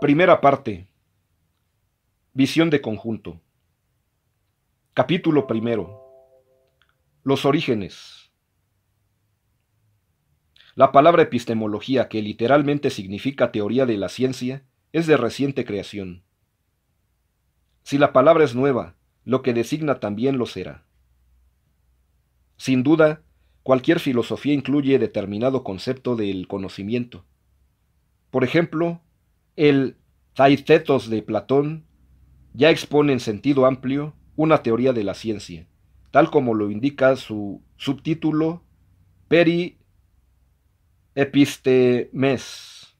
Primera parte. Visión de conjunto. Capítulo primero. Los orígenes. La palabra epistemología, que literalmente significa teoría de la ciencia, es de reciente creación. Si la palabra es nueva, lo que designa también lo será. Sin duda, cualquier filosofía incluye determinado concepto del conocimiento. Por ejemplo, el Taicetos de Platón ya expone en sentido amplio una teoría de la ciencia, tal como lo indica su subtítulo Peri Epistemes.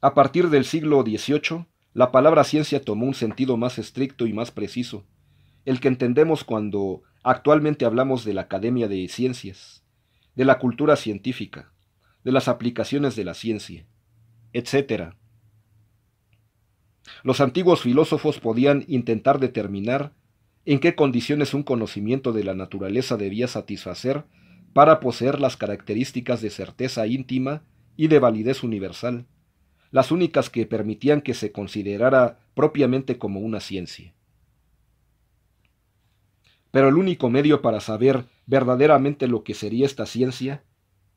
A partir del siglo XVIII, la palabra ciencia tomó un sentido más estricto y más preciso, el que entendemos cuando actualmente hablamos de la Academia de Ciencias, de la cultura científica, de las aplicaciones de la ciencia etc. Los antiguos filósofos podían intentar determinar en qué condiciones un conocimiento de la naturaleza debía satisfacer para poseer las características de certeza íntima y de validez universal, las únicas que permitían que se considerara propiamente como una ciencia. Pero el único medio para saber verdaderamente lo que sería esta ciencia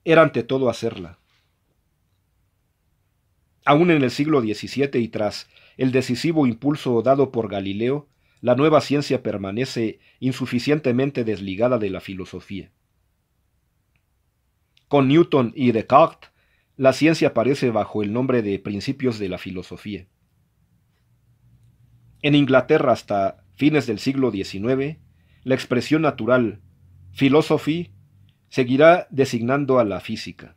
era ante todo hacerla. Aún en el siglo XVII y tras el decisivo impulso dado por Galileo, la nueva ciencia permanece insuficientemente desligada de la filosofía. Con Newton y Descartes, la ciencia aparece bajo el nombre de principios de la filosofía. En Inglaterra hasta fines del siglo XIX, la expresión natural, philosophy, seguirá designando a la física.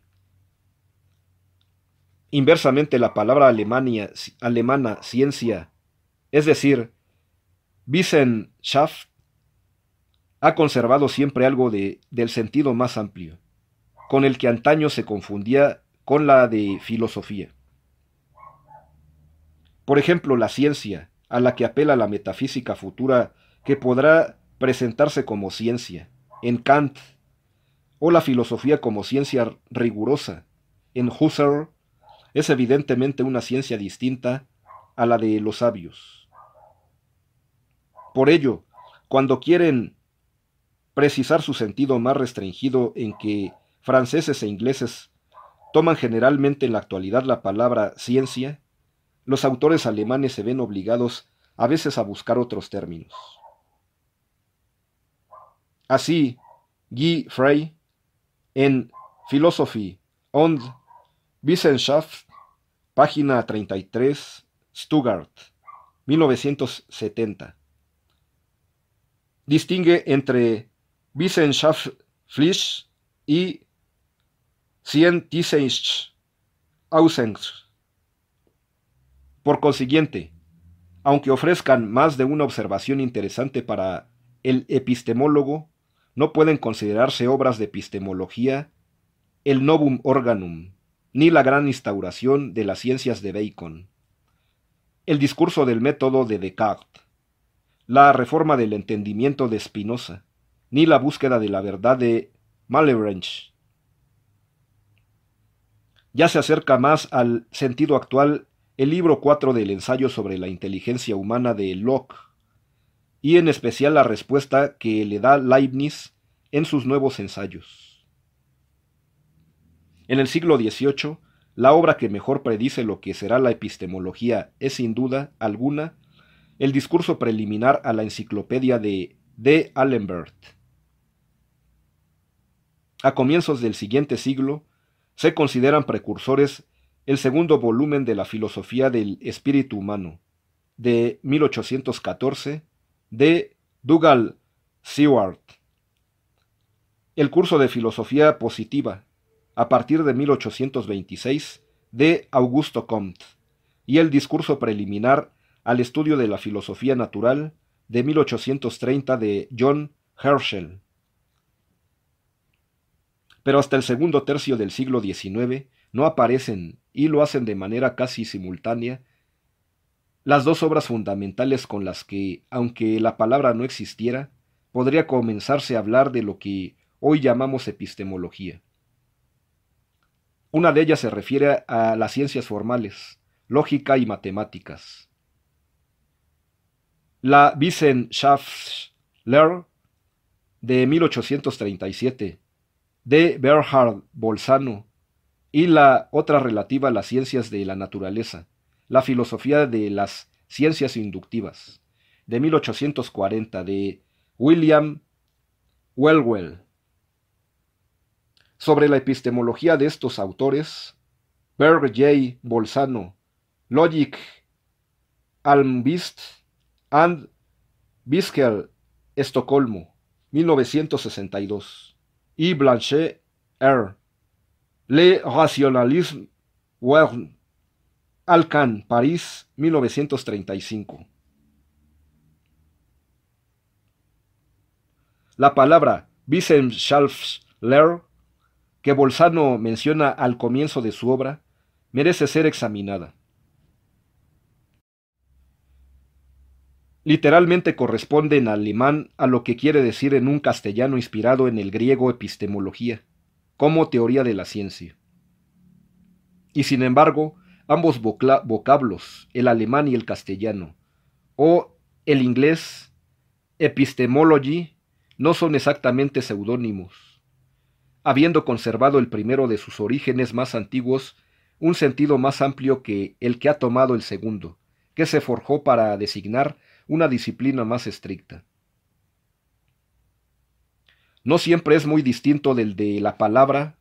Inversamente, la palabra alemana ciencia, es decir, Wissenschaft, ha conservado siempre algo del sentido más amplio, con el que antaño se confundía con la de filosofía. Por ejemplo, la ciencia, a la que apela la metafísica futura que podrá presentarse como ciencia, en Kant, o la filosofía como ciencia rigurosa, en Husserl es evidentemente una ciencia distinta a la de los sabios. Por ello, cuando quieren precisar su sentido más restringido en que franceses e ingleses toman generalmente en la actualidad la palabra ciencia, los autores alemanes se ven obligados a veces a buscar otros términos. Así, Guy Frey, en Philosophy und Wissenschaft Página 33, Stuttgart, 1970. Distingue entre Wissenschaftlich y scientistisch Ausens. Por consiguiente, aunque ofrezcan más de una observación interesante para el epistemólogo, no pueden considerarse obras de epistemología el novum organum ni la gran instauración de las ciencias de Bacon, el discurso del método de Descartes, la reforma del entendimiento de Spinoza, ni la búsqueda de la verdad de Malebranche. Ya se acerca más al sentido actual el libro 4 del ensayo sobre la inteligencia humana de Locke, y en especial la respuesta que le da Leibniz en sus nuevos ensayos. En el siglo XVIII, la obra que mejor predice lo que será la epistemología es sin duda alguna el discurso preliminar a la enciclopedia de D. Allenbert. A comienzos del siguiente siglo, se consideran precursores el segundo volumen de la filosofía del espíritu humano, de 1814, de Dougal Seward. El curso de filosofía positiva, a partir de 1826 de Augusto Comte y el discurso preliminar al estudio de la filosofía natural de 1830 de John Herschel. Pero hasta el segundo tercio del siglo XIX no aparecen, y lo hacen de manera casi simultánea, las dos obras fundamentales con las que, aunque la palabra no existiera, podría comenzarse a hablar de lo que hoy llamamos epistemología. Una de ellas se refiere a las ciencias formales, lógica y matemáticas. La Wissenschaftslehre de 1837 de Bernhard Bolzano y la otra relativa a las ciencias de la naturaleza, la filosofía de las ciencias inductivas de 1840 de William Wellwell sobre la epistemología de estos autores, Berg J. Bolzano, Logic, Almbist and Biskel, Estocolmo, 1962, y Blanchet R. Le Rationalisme Wern, Alcan, París, 1935. La palabra Wissenschaftler que Bolzano menciona al comienzo de su obra, merece ser examinada. Literalmente corresponde en alemán a lo que quiere decir en un castellano inspirado en el griego epistemología, como teoría de la ciencia. Y sin embargo, ambos vocablos, el alemán y el castellano, o el inglés epistemology, no son exactamente seudónimos habiendo conservado el primero de sus orígenes más antiguos un sentido más amplio que el que ha tomado el segundo, que se forjó para designar una disciplina más estricta. No siempre es muy distinto del de la palabra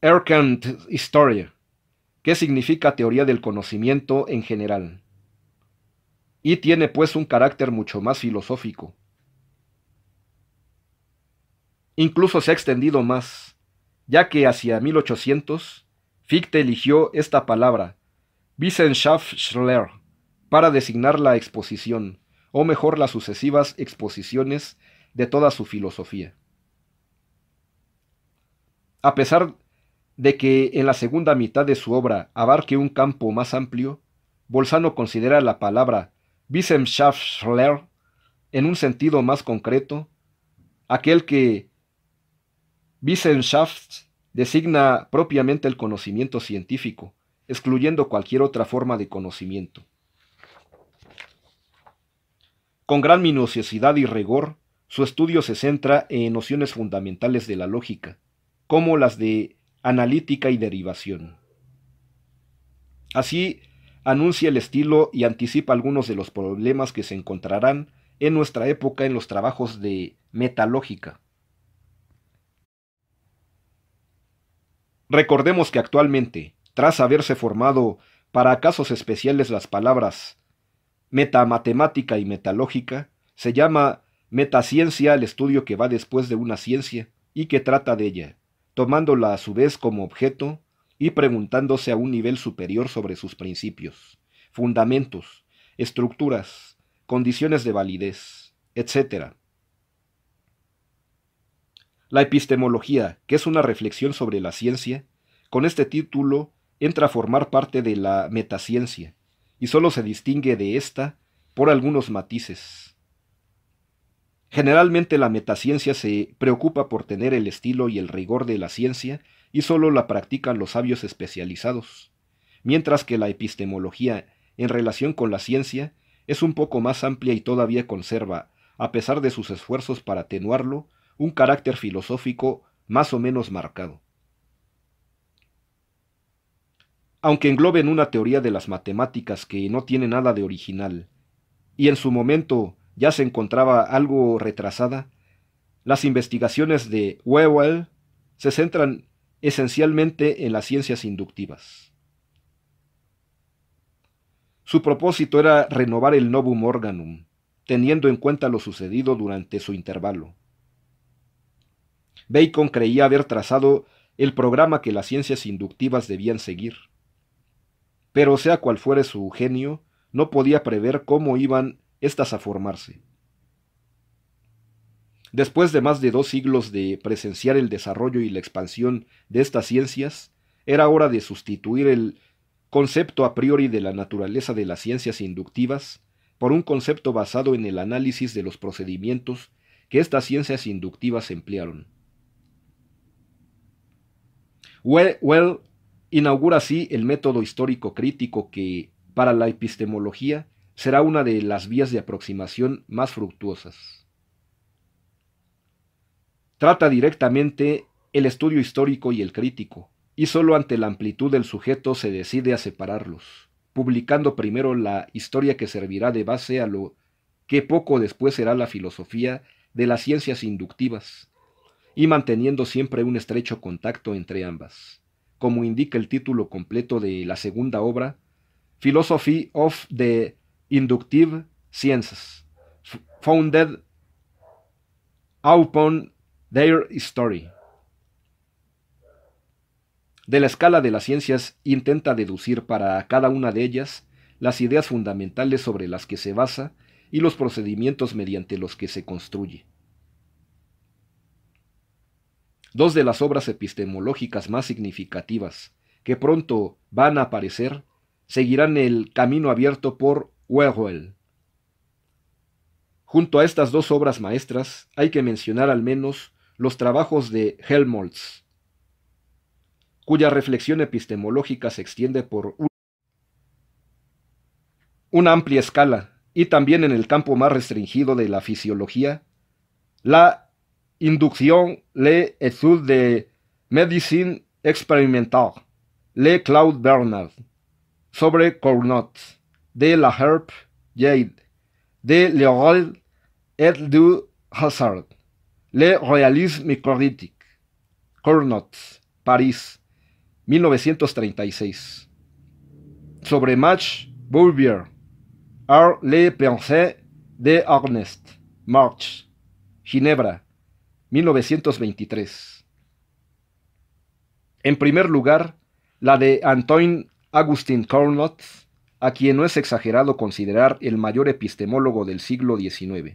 Erkant Historia, que significa teoría del conocimiento en general, y tiene pues un carácter mucho más filosófico, Incluso se ha extendido más, ya que hacia 1800 Fichte eligió esta palabra, Wissenschaftsschler, para designar la exposición, o mejor las sucesivas exposiciones de toda su filosofía. A pesar de que en la segunda mitad de su obra abarque un campo más amplio, Bolzano considera la palabra Wissenschaftsschler en un sentido más concreto, aquel que Wissenschaft designa propiamente el conocimiento científico, excluyendo cualquier otra forma de conocimiento. Con gran minuciosidad y rigor, su estudio se centra en nociones fundamentales de la lógica, como las de analítica y derivación. Así, anuncia el estilo y anticipa algunos de los problemas que se encontrarán en nuestra época en los trabajos de metalógica. Recordemos que actualmente, tras haberse formado para casos especiales las palabras metamatemática y metalógica, se llama metaciencia el estudio que va después de una ciencia y que trata de ella, tomándola a su vez como objeto y preguntándose a un nivel superior sobre sus principios, fundamentos, estructuras, condiciones de validez, etc. La epistemología, que es una reflexión sobre la ciencia, con este título entra a formar parte de la metaciencia, y solo se distingue de ésta por algunos matices. Generalmente la metaciencia se preocupa por tener el estilo y el rigor de la ciencia y solo la practican los sabios especializados, mientras que la epistemología en relación con la ciencia es un poco más amplia y todavía conserva, a pesar de sus esfuerzos para atenuarlo, un carácter filosófico más o menos marcado. Aunque engloben una teoría de las matemáticas que no tiene nada de original, y en su momento ya se encontraba algo retrasada, las investigaciones de Wewell se centran esencialmente en las ciencias inductivas. Su propósito era renovar el novum organum, teniendo en cuenta lo sucedido durante su intervalo. Bacon creía haber trazado el programa que las ciencias inductivas debían seguir. Pero sea cual fuere su genio, no podía prever cómo iban éstas a formarse. Después de más de dos siglos de presenciar el desarrollo y la expansión de estas ciencias, era hora de sustituir el concepto a priori de la naturaleza de las ciencias inductivas por un concepto basado en el análisis de los procedimientos que estas ciencias inductivas emplearon. Well, inaugura así el método histórico crítico que, para la epistemología, será una de las vías de aproximación más fructuosas. Trata directamente el estudio histórico y el crítico, y solo ante la amplitud del sujeto se decide a separarlos, publicando primero la historia que servirá de base a lo que poco después será la filosofía de las ciencias inductivas, y manteniendo siempre un estrecho contacto entre ambas, como indica el título completo de la segunda obra, Philosophy of the Inductive Sciences, founded upon their story. De la escala de las ciencias intenta deducir para cada una de ellas las ideas fundamentales sobre las que se basa y los procedimientos mediante los que se construye. Dos de las obras epistemológicas más significativas que pronto van a aparecer seguirán el camino abierto por Wellwell. Junto a estas dos obras maestras hay que mencionar al menos los trabajos de Helmholtz, cuya reflexión epistemológica se extiende por una amplia escala y también en el campo más restringido de la fisiología, la Inducción le études de Medicine expérimentale, le Claude Bernard, sobre Cournot, de la Herp Jade, de Leroy et du Hazard, le Royalisme Critique, Cournot, París, 1936. Sobre Match Bouvier, Arles, le de Ernest March, Ginebra, 1923. En primer lugar, la de Antoine augustin Cornot, a quien no es exagerado considerar el mayor epistemólogo del siglo XIX.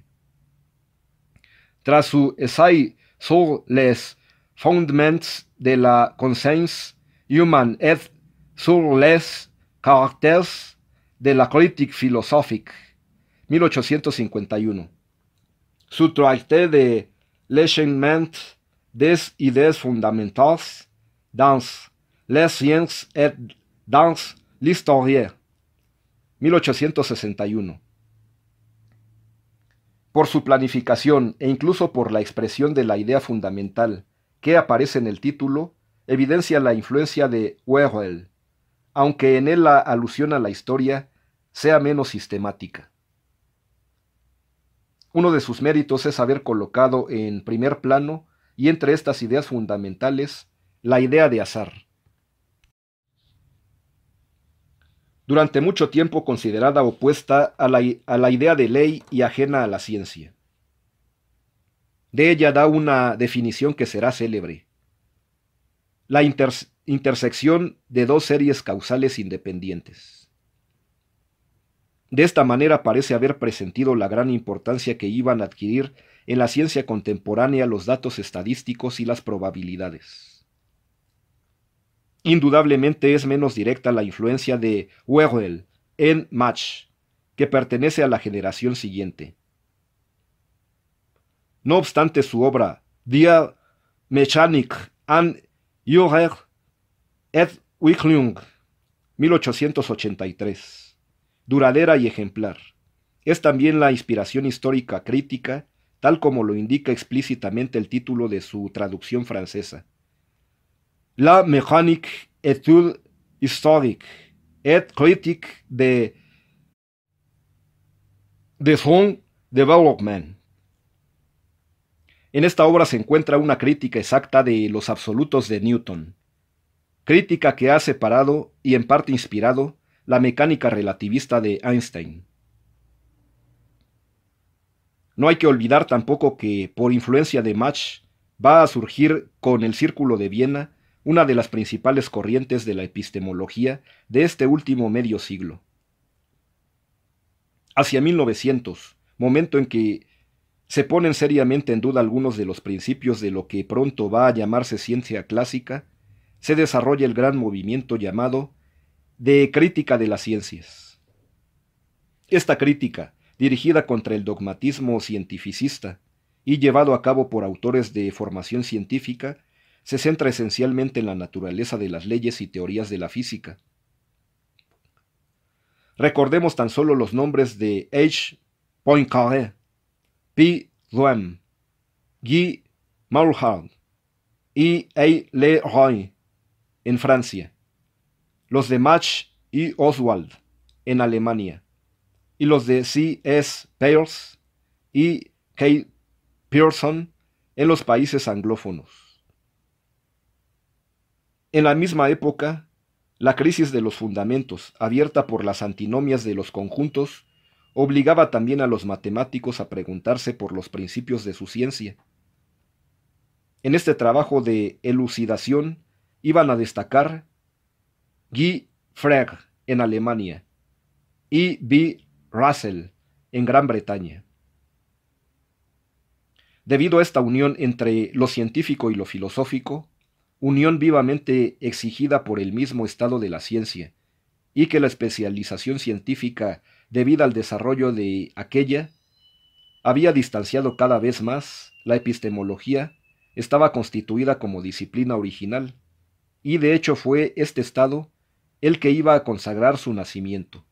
Tras su essay sur les fondements de la conscience humaine et sur les caractères de la critique philosophique, 1851. Su traité de l'enchaînement des idées fondamentales dans les sciences et dans l'histoire. 1861. Por su planificación e incluso por la expresión de la idea fundamental que aparece en el título, evidencia la influencia de Wewell, aunque en él la alusión a la historia sea menos sistemática. Uno de sus méritos es haber colocado en primer plano, y entre estas ideas fundamentales, la idea de azar. Durante mucho tiempo considerada opuesta a la, idea de ley y ajena a la ciencia. De ella da una definición que será célebre. La intersección de dos series causales independientes. De esta manera parece haber presentido la gran importancia que iban a adquirir en la ciencia contemporánea los datos estadísticos y las probabilidades. Indudablemente es menos directa la influencia de Wewell en Match, que pertenece a la generación siguiente. No obstante su obra Die Mechanik an et Wichlung, 1883, duradera y ejemplar. Es también la inspiración histórica crítica, tal como lo indica explícitamente el título de su traducción francesa. La mécanique étude historique et critique de, de son development. En esta obra se encuentra una crítica exacta de los absolutos de Newton, crítica que ha separado y en parte inspirado la mecánica relativista de Einstein. No hay que olvidar tampoco que, por influencia de Mach, va a surgir con el Círculo de Viena una de las principales corrientes de la epistemología de este último medio siglo. Hacia 1900, momento en que se ponen seriamente en duda algunos de los principios de lo que pronto va a llamarse ciencia clásica, se desarrolla el gran movimiento llamado de crítica de las ciencias. Esta crítica, dirigida contra el dogmatismo cientificista y llevado a cabo por autores de formación científica, se centra esencialmente en la naturaleza de las leyes y teorías de la física. Recordemos tan solo los nombres de H. Poincaré, P. Duhem, Guy Maulhard y A. Le Roy en Francia los de Mach y Oswald en Alemania, y los de C. S. Peirce y K. Pearson en los países anglófonos. En la misma época, la crisis de los fundamentos, abierta por las antinomias de los conjuntos, obligaba también a los matemáticos a preguntarse por los principios de su ciencia. En este trabajo de elucidación iban a destacar Guy Frege en Alemania y B. Russell en Gran Bretaña. Debido a esta unión entre lo científico y lo filosófico, unión vivamente exigida por el mismo estado de la ciencia, y que la especialización científica, debida al desarrollo de aquella, había distanciado cada vez más, la epistemología estaba constituida como disciplina original, y de hecho fue este estado el que iba a consagrar su nacimiento.